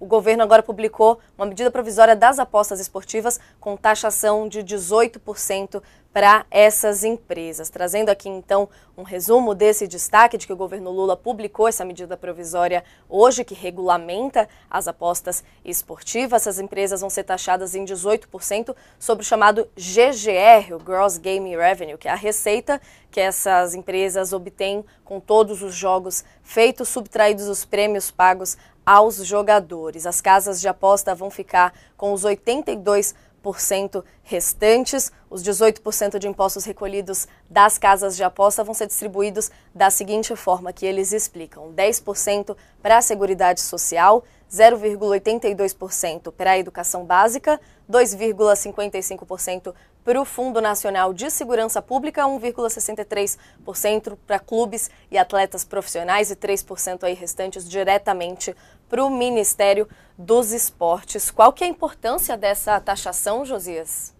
o governo agora publicou uma medida provisória das apostas esportivas com taxação de 18% para essas empresas. Trazendo aqui então um resumo desse destaque de que o governo Lula publicou essa medida provisória hoje que regulamenta as apostas esportivas. Essas empresas vão ser taxadas em 18% sobre o chamado GGR, o Gross Game Revenue, que é a receita que essas empresas obtêm com todos os jogos feitos, subtraídos os prêmios pagos aos jogadores. As casas de aposta vão ficar com os 82 18% restantes. Os 18% de impostos recolhidos das casas de aposta vão ser distribuídos da seguinte forma que eles explicam: 10% para a Seguridade Social, 0,82% para a educação básica, 2,55% para o Fundo Nacional de Segurança Pública, 1,63% para clubes e atletas profissionais e 3% aí restantes diretamente para o Ministério dos Esportes. Qual que é a importância dessa taxação, Josias?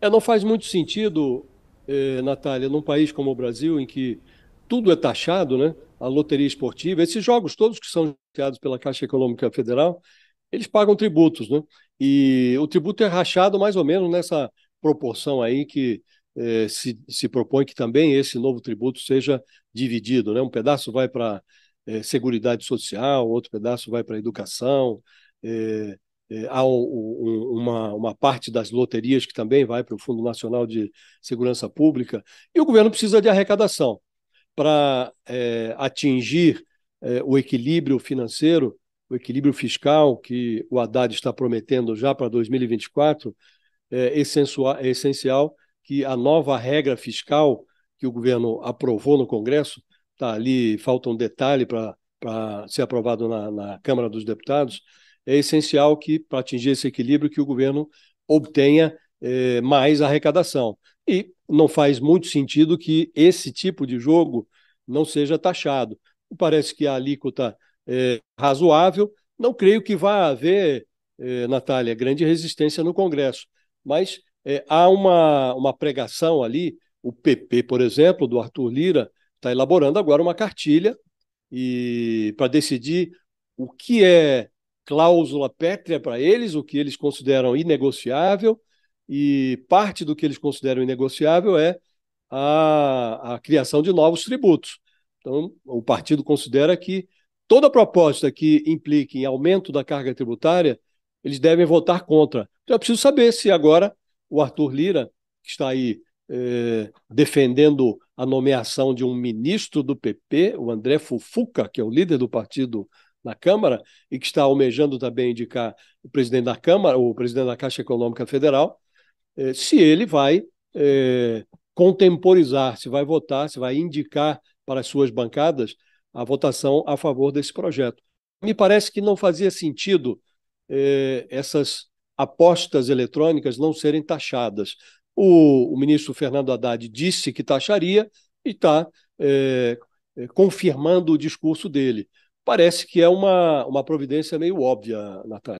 É, não faz muito sentido, eh, Natália, num país como o Brasil, em que tudo é taxado, né? a loteria esportiva, esses jogos todos que são financiados pela Caixa Econômica Federal, eles pagam tributos, né? E o tributo é rachado mais ou menos nessa proporção aí que eh, se, se propõe que também esse novo tributo seja dividido, né? Um pedaço vai para é, Seguridade Social, outro pedaço vai para a educação, é, é, há o, o, uma, uma parte das loterias que também vai para o Fundo Nacional de Segurança Pública, e o governo precisa de arrecadação para é, atingir é, o equilíbrio financeiro, o equilíbrio fiscal que o Haddad está prometendo já para 2024, é essencial, é essencial que a nova regra fiscal que o governo aprovou no Congresso está ali, falta um detalhe para ser aprovado na, na Câmara dos Deputados, é essencial que, para atingir esse equilíbrio, que o governo obtenha é, mais arrecadação. E não faz muito sentido que esse tipo de jogo não seja taxado. Parece que a alíquota é razoável. Não creio que vá haver, eh, Natália, grande resistência no Congresso, mas é, há uma, uma pregação ali. O PP, por exemplo, do Arthur Lira, está elaborando agora uma cartilha e para decidir o que é cláusula pétrea para eles, o que eles consideram inegociável, e parte do que eles consideram inegociável é a, a criação de novos tributos. Então, o partido considera que toda proposta que implique em aumento da carga tributária, eles devem votar contra. Então, é preciso saber se agora o Arthur Lira, que está aí é, defendendo a nomeação de um ministro do PP, o André Fufuca, que é o líder do partido na Câmara, e que está almejando também indicar o presidente da Câmara, o presidente da Caixa Econômica Federal, é, se ele vai é, contemporizar, se vai votar, se vai indicar para as suas bancadas a votação a favor desse projeto. Me parece que não fazia sentido essas apostas eletrônicas não serem taxadas. O, o ministro Fernando Haddad disse que taxaria e está é, é, confirmando o discurso dele. Parece que é uma, uma providência meio óbvia, Natália.